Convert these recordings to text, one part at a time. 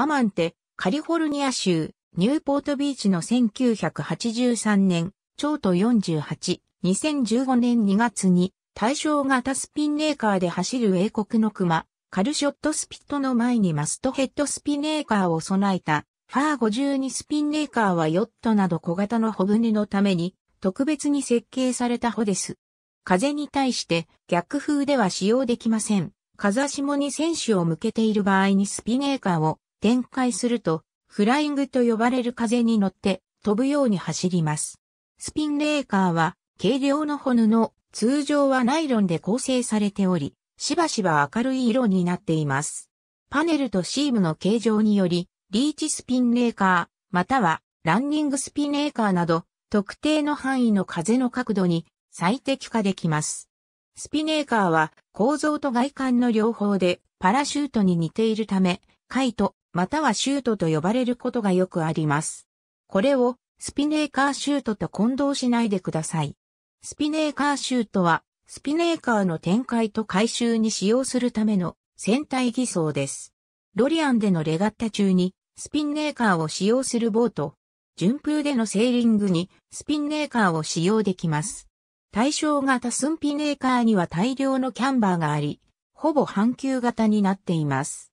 アマンテ、カリフォルニア州、ニューポートビーチの1983年、超都48、2015年2月に、対象型スピンレーカーで走る英国の熊、カルショットスピットの前にマストヘッドスピンレーカーを備えた、ファー52スピンレーカーはヨットなど小型の帆船のために、特別に設計された帆です。風に対して逆風では使用できません。風下に選手を向けている場合にスピネーカーを展開すると、フライングと呼ばれる風に乗って飛ぶように走ります。スピンレーカーは軽量の骨の通常はナイロンで構成されており、しばしば明るい色になっています。パネルとシームの形状により、リーチスピンレーカー、またはランニングスピンレーカーなど、特定の範囲の風の角度に最適化できます。スピネーカーは構造と外観の両方でパラシュートに似ているため、カイト、またはシュートと呼ばれることがよくあります。これをスピネーカーシュートと混同しないでください。スピネーカーシュートはスピネーカーの展開と回収に使用するための戦隊偽装です。ロリアンでのレガッタ中にスピンネーカーを使用するボート、順風でのセーリングにスピンネーカーを使用できます。対象型スンピネーカーには大量のキャンバーがあり、ほぼ半球型になっています。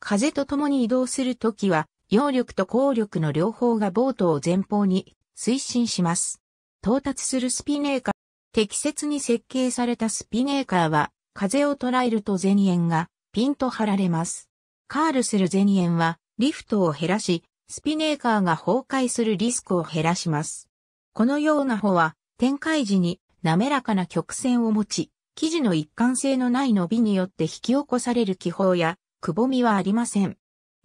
風と共に移動するときは、揚力と効力の両方がボートを前方に推進します。到達するスピネーカー。適切に設計されたスピネーカーは、風を捉えると前縁がピンと張られます。カールする前縁は、リフトを減らし、スピネーカーが崩壊するリスクを減らします。このような帆は、展開時に滑らかな曲線を持ち、生地の一貫性のない伸びによって引き起こされる気泡や、くぼみはありません。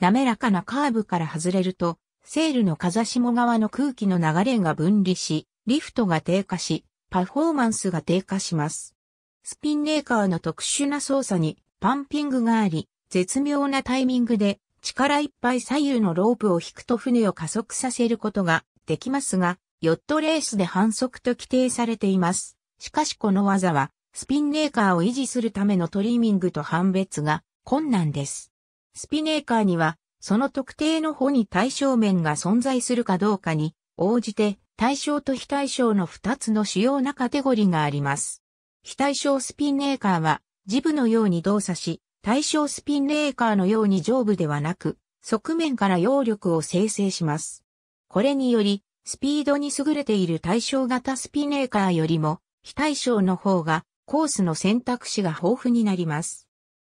滑らかなカーブから外れると、セールの風下側の空気の流れが分離し、リフトが低下し、パフォーマンスが低下します。スピンレーカーの特殊な操作にパンピングがあり、絶妙なタイミングで力いっぱい左右のロープを引くと船を加速させることができますが、ヨットレースで反則と規定されています。しかしこの技は、スピンレーカーを維持するためのトリミングと判別が困難です。スピネーカーには、その特定の穂に対象面が存在するかどうかに応じて対象と非対象の2つの主要なカテゴリーがあります。非対象スピンレーカーはジブのように動作し、対象スピンレーカーのように上部ではなく、側面から揚力を生成します。これにより、スピードに優れている対象型スピンレーカーよりも、非対象の方がコースの選択肢が豊富になります。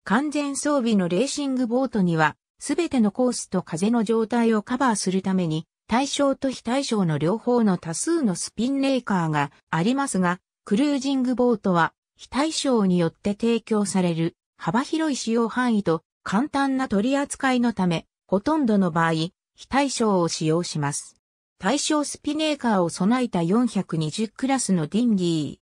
完全装備のレーシングボートには、すべてのコースと風の状態をカバーするために、対象と非対象の両方の多数のスピンレーカーがありますが、クルージングボートは非対象によって提供される幅広い使用範囲と簡単な取り扱いのため、ほとんどの場合、非対象を使用します。対象スピネーカーを備えた420クラスのディンギ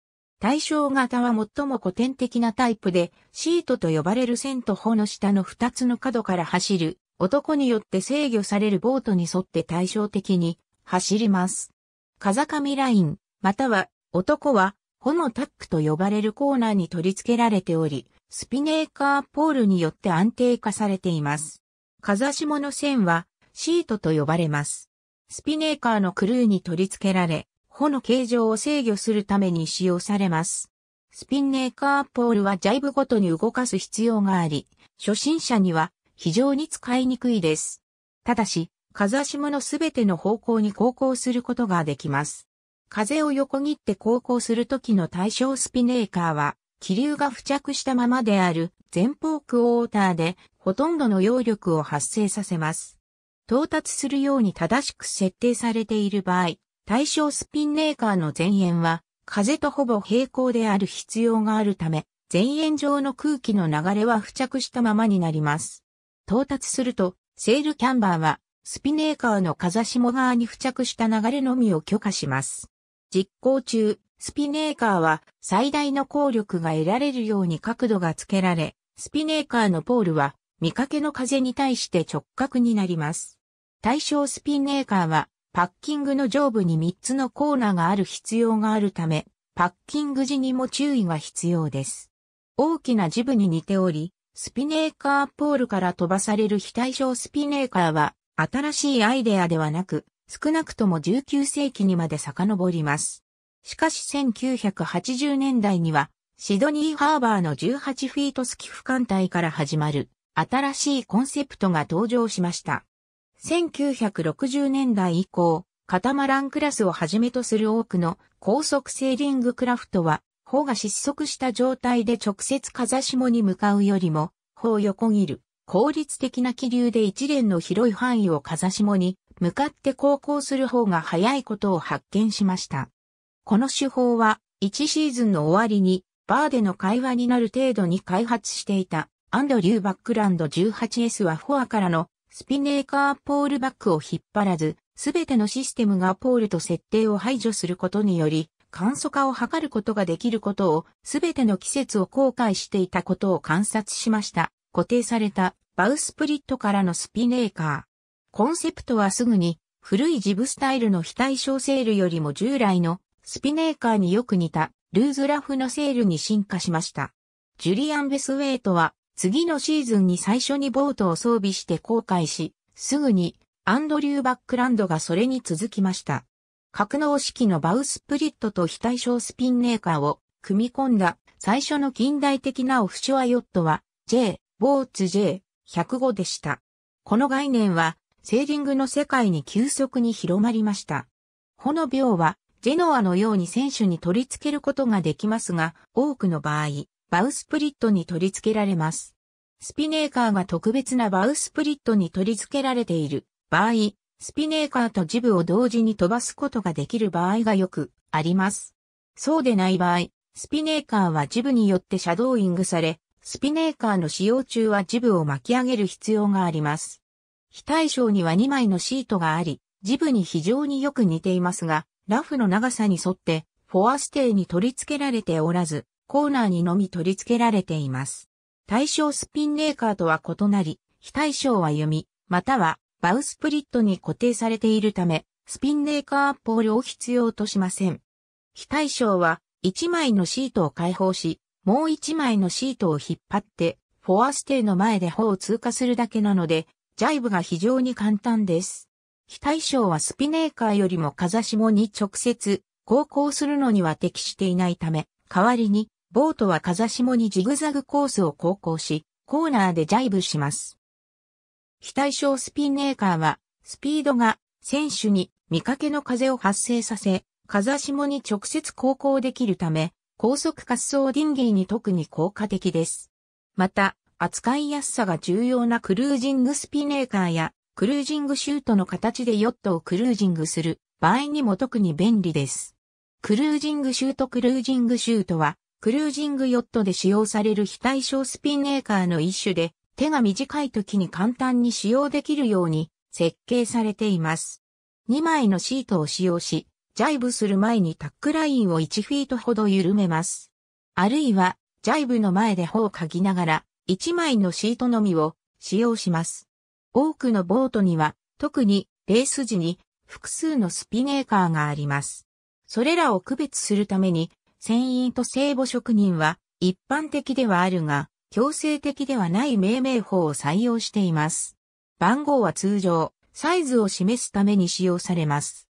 対象型は最も古典的なタイプで、シートと呼ばれる線と帆の下の二つの角から走る、男によって制御されるボートに沿って対照的に走ります。風上ライン、または男は帆のタックと呼ばれるコーナーに取り付けられており、スピネーカーポールによって安定化されています。風下の線はシートと呼ばれます。スピネーカーのクルーに取り付けられ、穂の形状を制御するために使用されます。スピンネーカーポールはジャイブごとに動かす必要があり、初心者には非常に使いにくいです。ただし、風下のすべての方向に航行することができます。風を横切って航行するときの対象スピネーカーは、気流が付着したままである前方クォーターでほとんどの揚力を発生させます。到達するように正しく設定されている場合、対象スピンメーカーの前縁は、風とほぼ平行である必要があるため、前縁上の空気の流れは付着したままになります。到達すると、セールキャンバーは、スピネーカーの風下側に付着した流れのみを許可します。実行中、スピネーカーは最大の効力が得られるように角度がつけられ、スピネーカーのポールは見かけの風に対して直角になります。対象スピネーカーはパッキングの上部に3つのコーナーがある必要があるため、パッキング時にも注意が必要です。大きなジブに似ており、スピネーカーポールから飛ばされる非対称スピネーカーは、新しいアイデアではなく、少なくとも19世紀にまで遡ります。しかし1980年代には、シドニーハーバーの18フィートスキフ艦隊から始まる、新しいコンセプトが登場しました。1960年代以降、カタマランクラスをはじめとする多くの高速セーリングクラフトは、砲が失速した状態で直接風下に向かうよりも、砲を横切る効率的な気流で一連の広い範囲を風下に向かって航行する方が早いことを発見しました。この手法は1シーズンの終わりにバーでの会話になる程度に開発していたアンドリュー・バックランド 18S はフォアからのスピネーカーポールバックを引っ張らず、すべてのシステムがポールと設定を排除することにより、簡素化を図ることができることを、すべての季節を後悔していたことを観察しました。固定されたバウスプリットからのスピネーカー。コンセプトはすぐに、古いジブスタイルの非対称セールよりも従来のスピネーカーによく似たルーズラフのセールに進化しました。ジュリアン・ベスウェイトは次のシーズンに最初にボートを装備して航海し、すぐにアンドリュー・バックランドがそれに続きました。格納式のバウスプリットと非対称スピンメーカーを組み込んだ最初の近代的なオフショアヨットは J、ボーツ J105 でした。この概念はセーリングの世界に急速に広まりました。この病はジェノアのように選手に取り付けることができますが、多くの場合、バウスプリットに取り付けられます。スピネーカーが特別なバウスプリットに取り付けられている場合、スピネーカーとジブを同時に飛ばすことができる場合がよくあります。そうでない場合、スピネーカーはジブによってシャドーイングされ、スピネーカーの使用中はジブを巻き上げる必要があります。非対称には2枚のシートがあり、ジブに非常によく似ていますが、ラフの長さに沿って、フォアステイに取り付けられておらず、コーナーにのみ取り付けられています。対象スピンレーカーとは異なり、非対象は弓、またはバウスプリットに固定されているため、スピンレーカーアップを両必要としません。非対称は1枚のシートを開放し、もう1枚のシートを引っ張って、フォアステイの前で砲を通過するだけなので、ジャイブが非常に簡単です。非対称はスピネーカーよりも風下に直接、航行するのには適していないため、代わりに、ボートは風下にジグザグコースを航行し、コーナーでジャイブします。非対称スピンメーカーは、スピードが選手に見かけの風を発生させ、風下に直接航行できるため、高速滑走ディンギーに特に効果的です。また、扱いやすさが重要なクルージングスピネーカーや、クルージングシュートの形でヨットをクルージングする場合にも特に便利です。クルージングシュートクルージングシュートは、クルージングヨットで使用される非対称スピンエーカーの一種で、手が短い時に簡単に使用できるように設計されています。2枚のシートを使用し、ジャイブする前にタックラインを1フィートほど緩めます。あるいは、ジャイブの前で帆を嗅ぎながら、1枚のシートのみを使用します。多くのボートには、特にレース時に複数のスピネーカーがあります。それらを区別するために、船員と聖母職人は一般的ではあるが、強制的ではない命名法を採用しています。番号は通常、サイズを示すために使用されます。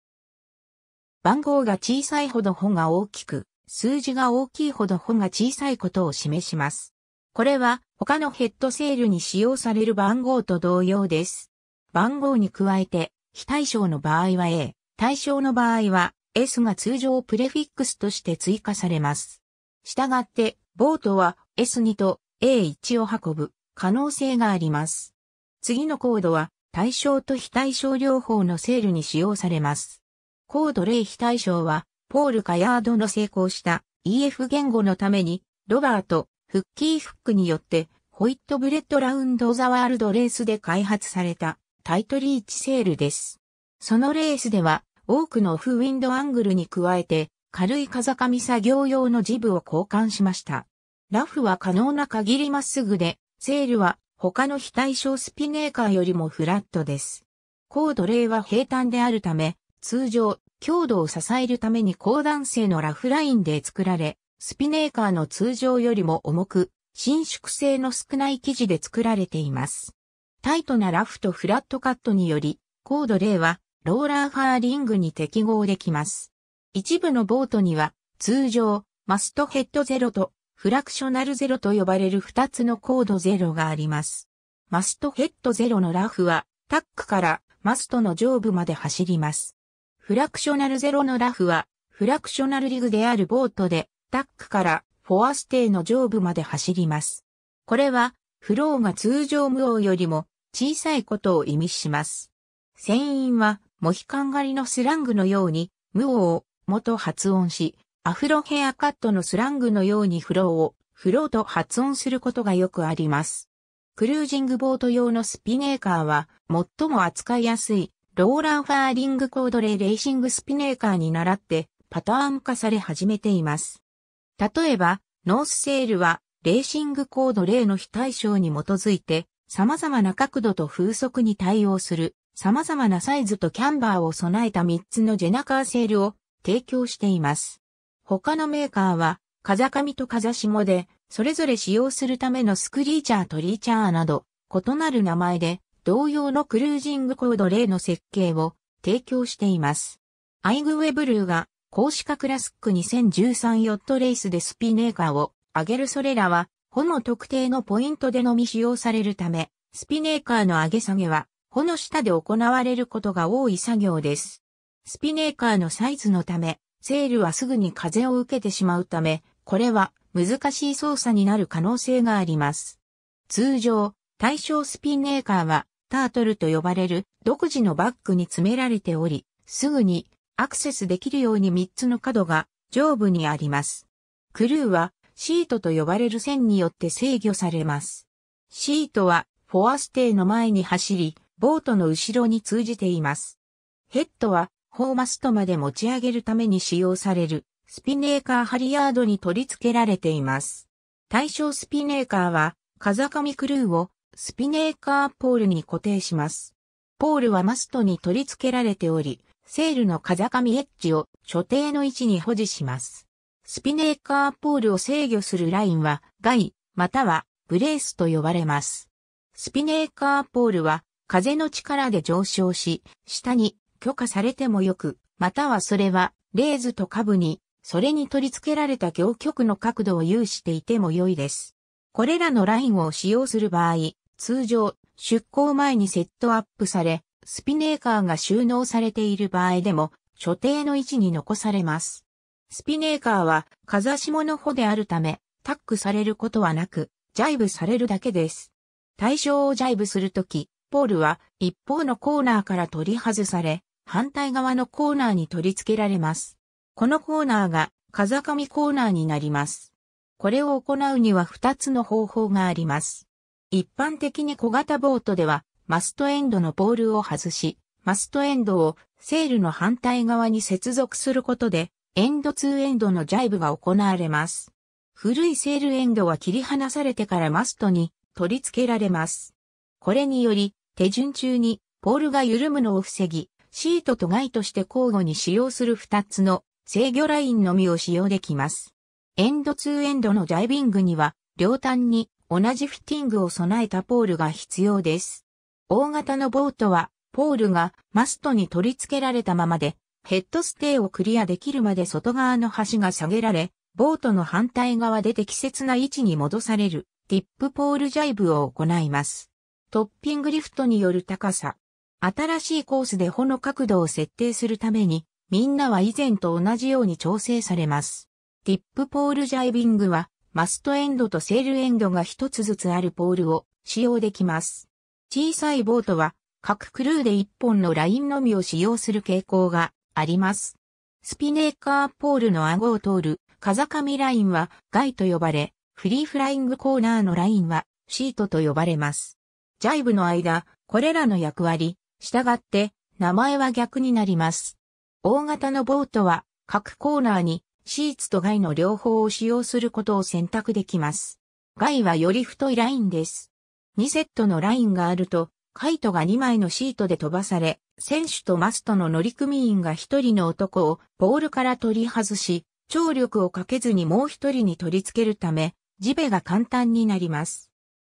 番号が小さいほど穂が大きく、数字が大きいほど穂が小さいことを示します。これは他のヘッドセールに使用される番号と同様です。番号に加えて、非対象の場合は A、対象の場合は S が通常プレフィックスとして追加されます。したがって、ボートは S2 と A1 を運ぶ可能性があります。次のコードは対象と非対象両方のセールに使用されます。コード0非対象は、ポール・カヤードの成功した EF 言語のために、ロバート・フッキー・フックによって、ホイットブレッド・ラウンド・ザ・ワールド・レースで開発されたタイトリーチセールです。そのレースでは、多くのオフウィンドアングルに加えて、軽い風上作業用のジブを交換しました。ラフは可能な限りまっすぐで、セールは他の非対称スピネーカーよりもフラットです。高度例は平坦であるため、通常、強度を支えるために高段性のラフラインで作られ、スピネーカーの通常よりも重く、伸縮性の少ない生地で作られています。タイトなラフとフラットカットにより、高度例はローラーファーリングに適合できます。一部のボートには、通常、マストヘッドゼロと、フラクショナルゼロと呼ばれる2つのードゼロがあります。マストヘッドゼロのラフは、タックからマストの上部まで走ります。フラクショナルゼロのラフは、フラクショナルリグであるボートで、タックからフォアステイの上部まで走ります。これは、フローが通常無王よりも小さいことを意味します。船員はモヒカン狩りのスラングのように、無王を元発音し、アフロヘアカットのスラングのようにフローをフローと発音することがよくあります。クルージングボート用のスピネーカーは最も扱いやすいローラーファーリングコードレーレーシングスピネーカーに倣ってパターン化され始めています。例えば、ノースセールはレーシングコードレーの非対称に基づいて様々な角度と風速に対応する様々なサイズとキャンバーを備えた3つのジェナカーセールを提供しています。他のメーカーは、風上と風下で、それぞれ使用するためのスクリーチャーとリーチャーなど、異なる名前で、同様のクルージングコード例の設計を提供しています。アイグウェブルーが、公式化クラスック2013ヨットレースでスピネーカーを上げるそれらは、ほの特定のポイントでのみ使用されるため、スピネーカーの上げ下げは穂の下で行われることが多い作業です。スピネーカーのサイズのため、セールはすぐに風を受けてしまうため、これは難しい操作になる可能性があります。通常、対象スピネーカーはタートルと呼ばれる独自のバッグに詰められており、すぐにアクセスできるように3つの角が上部にあります。クルーはシートと呼ばれる線によって制御されます。シートはフォアステイの前に走り、ボートの後ろに通じています。ヘッドは、ホーマストまで持ち上げるために使用される、スピネーカーハリヤードに取り付けられています。対象スピネーカーは、風上クルーをスピネーカーポールに固定します。ポールはマストに取り付けられており、セールの風上エッジを所定の位置に保持します。スピネーカーポールを制御するラインは、ガイ、またはブレースと呼ばれます。スピネーカーポールは、風の力で上昇し、下に許可されてもよく、またはそれは、レーズと下部に、それに取り付けられた行局の角度を有していても良いです。これらのラインを使用する場合、通常、出航前にセットアップされ、スピネーカーが収納されている場合でも、所定の位置に残されます。スピネーカーは、風下の穂であるため、タックされることはなく、ジャイブされるだけです。対象をジャイブするとき、ポールは一方のコーナーから取り外され、反対側のコーナーに取り付けられます。このコーナーが風上コーナーになります。これを行うには2つの方法があります。一般的に小型ボートでは、マストエンドのポールを外し、マストエンドをセールの反対側に接続することで、エンドツーエンドのジャイブが行われます。古いセールエンドは切り離されてからマストに取り付けられます。これにより、手順中に、ポールが緩むのを防ぎ、シートとガイとして交互に使用する2つの制御ラインのみを使用できます。エンドツーエンドのダイビングには、両端に同じフィッティングを備えたポールが必要です。大型のボートは、ポールがマストに取り付けられたままで、ヘッドステイをクリアできるまで外側の端が下げられ、ボートの反対側で適切な位置に戻される、ティップポールジャイブを行います。トッピングリフトによる高さ。新しいコースで穂の角度を設定するために、みんなは以前と同じように調整されます。ティップポールジャイビングは、マストエンドとセールエンドが一つずつあるポールを使用できます。小さいボートは、各クルーで一本のラインのみを使用する傾向があります。スピネーカーポールの顎を通る風上ラインはガイと呼ばれ、フリーフライングコーナーのラインはシートと呼ばれます。ジャイブの間、これらの役割、従って、名前は逆になります。大型のボートは、各コーナーに、シーツとガイの両方を使用することを選択できます。ガイはより太いラインです。2セットのラインがあると、カイトが2枚のシートで飛ばされ、選手とマストの乗組員が1人の男をボールから取り外し、張力をかけずにもう1人に取り付けるため、ジベが簡単になります。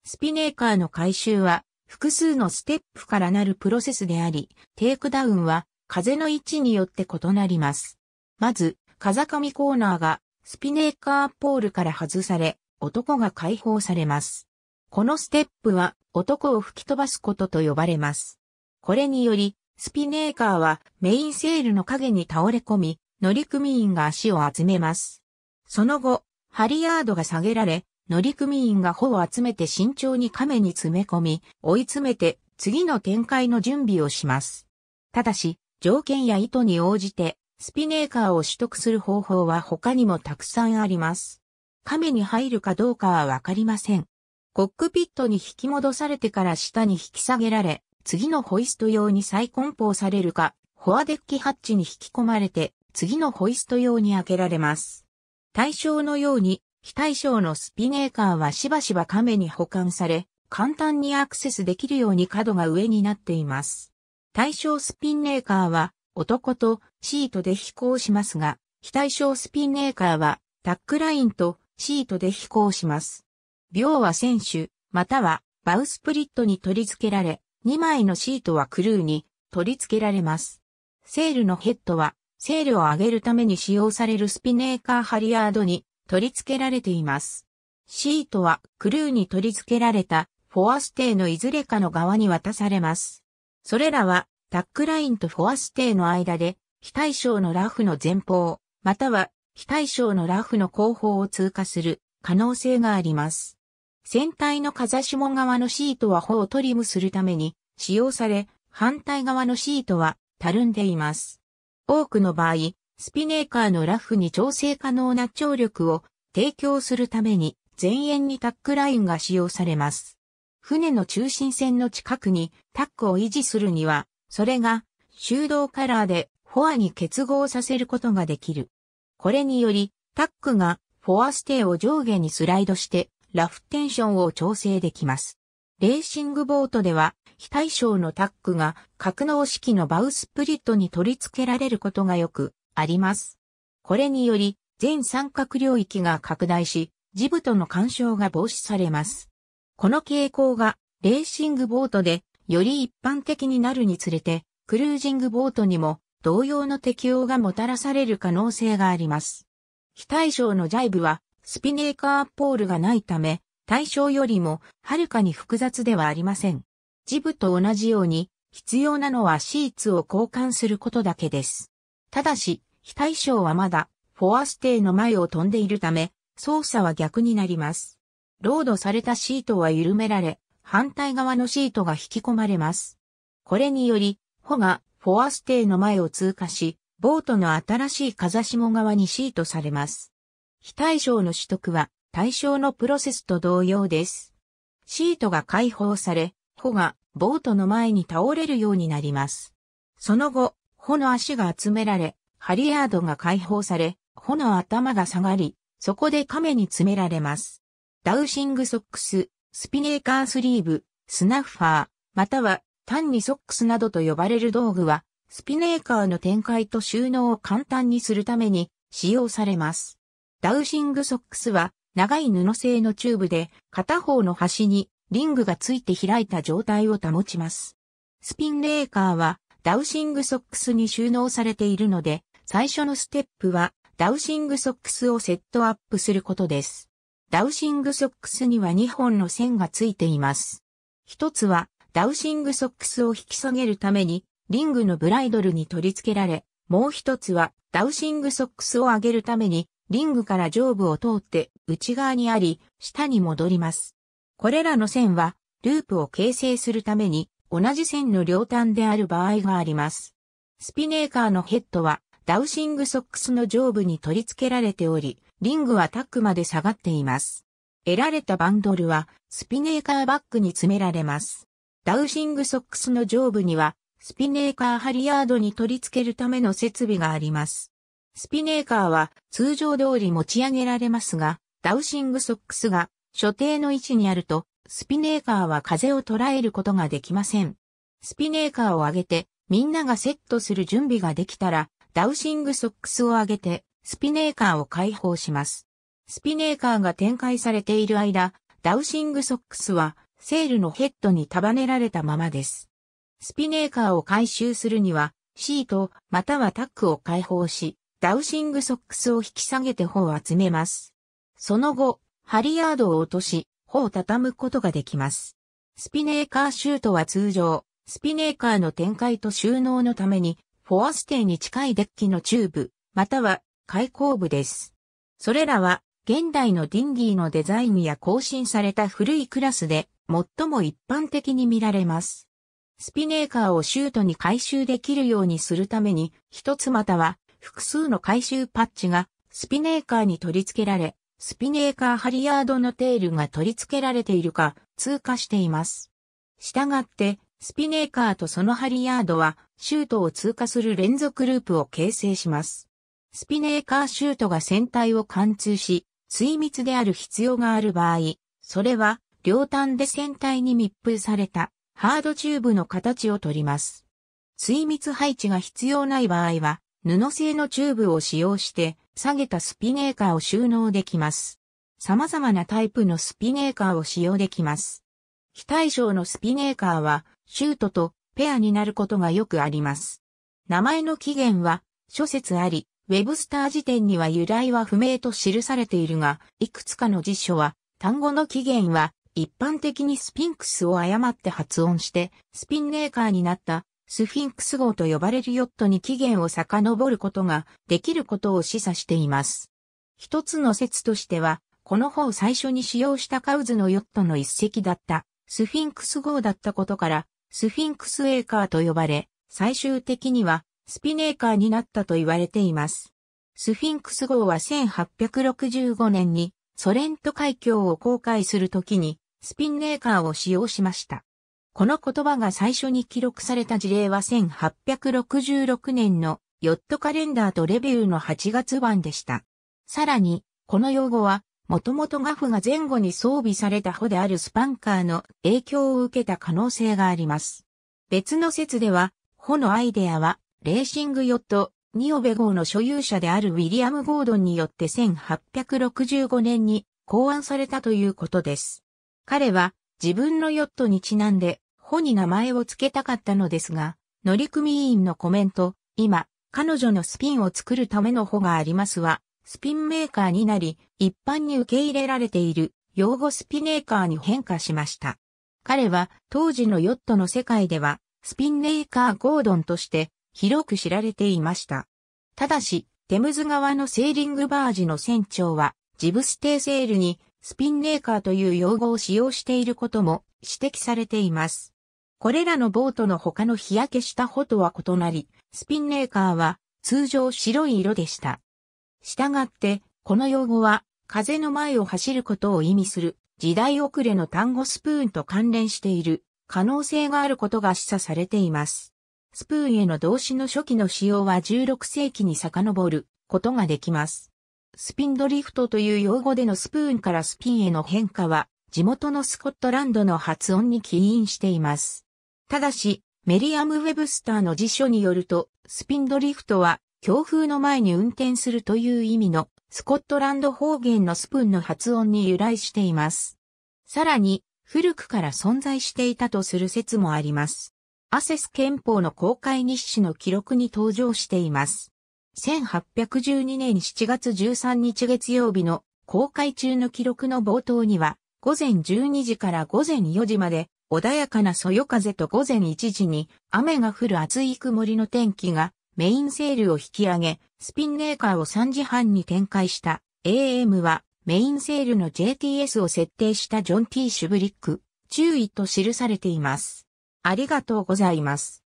スピネーカーの回収は複数のステップからなるプロセスであり、テイクダウンは風の位置によって異なります。まず、風上コーナーがスピネーカーポールから外され、男が解放されます。このステップは男を吹き飛ばすことと呼ばれます。これにより、スピネーカーはメインセールの影に倒れ込み、乗組員が足を集めます。その後、ハリヤードが下げられ、乗組員が帆を集めて慎重に亀に詰め込み、追い詰めて次の展開の準備をします。ただし、条件や意図に応じて、スピネーカーを取得する方法は他にもたくさんあります。亀に入るかどうかはわかりません。コックピットに引き戻されてから下に引き下げられ、次のホイスト用に再梱包されるか、フォアデッキハッチに引き込まれて、次のホイスト用に開けられます。対象のように、非対称のスピネーカーはしばしば亀に保管され、簡単にアクセスできるように角が上になっています。対称スピンネーカーは男とシートで飛行しますが、非対称スピンネーカーはタックラインとシートで飛行します。秒は選手、またはバウスプリットに取り付けられ、2枚のシートはクルーに取り付けられます。セールのヘッドは、セールを上げるために使用されるスピネーカーハリヤードに取り付けられています。シートはクルーに取り付けられたフォアステイのいずれかの側に渡されます。それらはタックラインとフォアステイの間で非対称のラフの前方、または非対称のラフの後方を通過する可能性があります。船体の風下側のシートは帆をトリムするために使用され、反対側のシートはたるんでいます。多くの場合、スピネーカーのラフに調整可能な張力を提供するために前縁にタックラインが使用されます。船の中心線の近くにタックを維持するには、それが修道カラーでフォアに結合させることができる。これにより、タックがフォアステイを上下にスライドしてラフテンションを調整できます。レーシングボートでは非対称のタックが格納式のバウスプリットに取り付けられることがよく、あります。これにより、全三角領域が拡大し、ジブトの干渉が防止されます。この傾向が、レーシングボートで、より一般的になるにつれて、クルージングボートにも、同様の適用がもたらされる可能性があります。非対称のジャイブは、スピネーカーポールがないため、対象よりも、はるかに複雑ではありません。ジブと同じように、必要なのはシーツを交換することだけです。ただし、非対称はまだ、フォアステーの前を飛んでいるため、操作は逆になります。ロードされたシートは緩められ、反対側のシートが引き込まれます。これにより、ホがフォアステーの前を通過し、ボートの新しい風下側にシートされます。非対称の取得は対象のプロセスと同様です。シートが解放され、帆がボートの前に倒れるようになります。その後、穂の足が集められ、ハリヤードが解放され、穂の頭が下がり、そこで亀に詰められます。ダウシングソックス、スピネーカースリーブ、スナッファー、または単にソックスなどと呼ばれる道具は、スピネーカーの展開と収納を簡単にするために使用されます。ダウシングソックスは長い布製のチューブで片方の端にリングがついて開いた状態を保ちます。スピンレーカーはダウシングソックスに収納されているので、最初のステップはダウシングソックスをセットアップすることです。ダウシングソックスには2本の線がついています。一つはダウシングソックスを引き下げるためにリングのブライドルに取り付けられ、もう一つはダウシングソックスを上げるためにリングから上部を通って内側にあり、下に戻ります。これらの線はループを形成するために同じ線の両端である場合があります。スピネーカーのヘッドはダウシングソックスの上部に取り付けられており、リングはタックまで下がっています。得られたバンドルはスピネーカーバッグに詰められます。ダウシングソックスの上部にはスピネーカーハリヤードに取り付けるための設備があります。スピネーカーは通常通り持ち上げられますが、ダウシングソックスが所定の位置にあるとスピネーカーは風を捉えることができません。スピネーカーを上げて、みんながセットする準備ができたら、ダウシングソックスを上げて、スピネーカーを解放します。スピネーカーが展開されている間、ダウシングソックスは、セールのヘッドに束ねられたままです。スピネーカーを回収するには、シート、またはタックを解放し、ダウシングソックスを引き下げて方を集めます。その後、ハリヤードを落とし、帆を畳むことができます。スピネーカーシュートは通常、スピネーカーの展開と収納のために、フォアステイに近いデッキのチューブ、または開口部です。それらは、現代のディンギーのデザインや更新された古いクラスで、最も一般的に見られます。スピネーカーをシュートに回収できるようにするために、一つまたは複数の回収パッチがスピネーカーに取り付けられ、スピネーカーハリヤードのテールが取り付けられているか通過しています。したがって、スピネーカーとそのハリヤードは、シュートを通過する連続ループを形成します。スピネーカーシュートが船体を貫通し、水密である必要がある場合、それは、両端で船体に密封された、ハードチューブの形をとります。水密配置が必要ない場合は、布製のチューブを使用して下げたスピネーカーを収納できます。様々なタイプのスピネーカーを使用できます。非対称のスピネーカーはシュートとペアになることがよくあります。名前の起源は諸説あり、ウェブスター辞典には由来は不明と記されているが、いくつかの辞書は単語の起源は一般的にスピンクスを誤って発音してスピンネーカーになったスフィンクス号と呼ばれるヨットに起源を遡ることができることを示唆しています。一つの説としては、この方最初に使用したカウズのヨットの一隻だったスフィンクス号だったことから、スフィンクスエーカーと呼ばれ、最終的にはスピネーカーになったと言われています。スフィンクス号は1865年にソ連ト海峡を航海するときにスピンネーカーを使用しました。この言葉が最初に記録された事例は1866年のヨットカレンダーとレビューの8月版でした。さらに、この用語は、もともとガフが前後に装備された帆であるスパンカーの影響を受けた可能性があります。別の説では、帆のアイデアは、レーシングヨット、ニオベ号の所有者であるウィリアム・ゴードンによって1865年に考案されたということです。彼は自分のヨットにちなんで帆に名前を付けたかったのですが、乗組員のコメント、今、彼女のスピンを作るための帆がありますは、スピンメーカーになり、一般に受け入れられている、用語スピネーカーに変化しました。彼は、当時のヨットの世界では、スピンメーカーゴードンとして、広く知られていました。ただし、テムズ川のセーリングバージの船長は、ジブステーセールに、スピンメーカーという用語を使用していることも指摘されています。これらのボートの他の日焼けした帆とは異なり、スピンメーカーは通常白い色でした。従って、この用語は、風の前を走ることを意味する、時代遅れの単語スプーンと関連している、可能性があることが示唆されています。スプーンへの動詞の初期の使用は16世紀に遡ることができます。スピンドリフトという用語でのスプーンからスピンへの変化は、地元のスコットランドの発音に起因しています。ただし、メリアム・ウェブスターの辞書によると、スピンドリフトは、強風の前に運転するという意味の、スコットランド方言のスプーンの発音に由来しています。さらに、古くから存在していたとする説もあります。アセス憲法の公開日誌の記録に登場しています。1812年7月13日月曜日の公開中の記録の冒頭には、午前12時から午前4時まで穏やかなそよ風と午前1時に雨が降る厚い曇りの天気がメインセールを引き上げ、スピンメーカーを3時半に展開した AM はメインセールの JTS を設定したジョン T シュブリック、注意と記されています。ありがとうございます。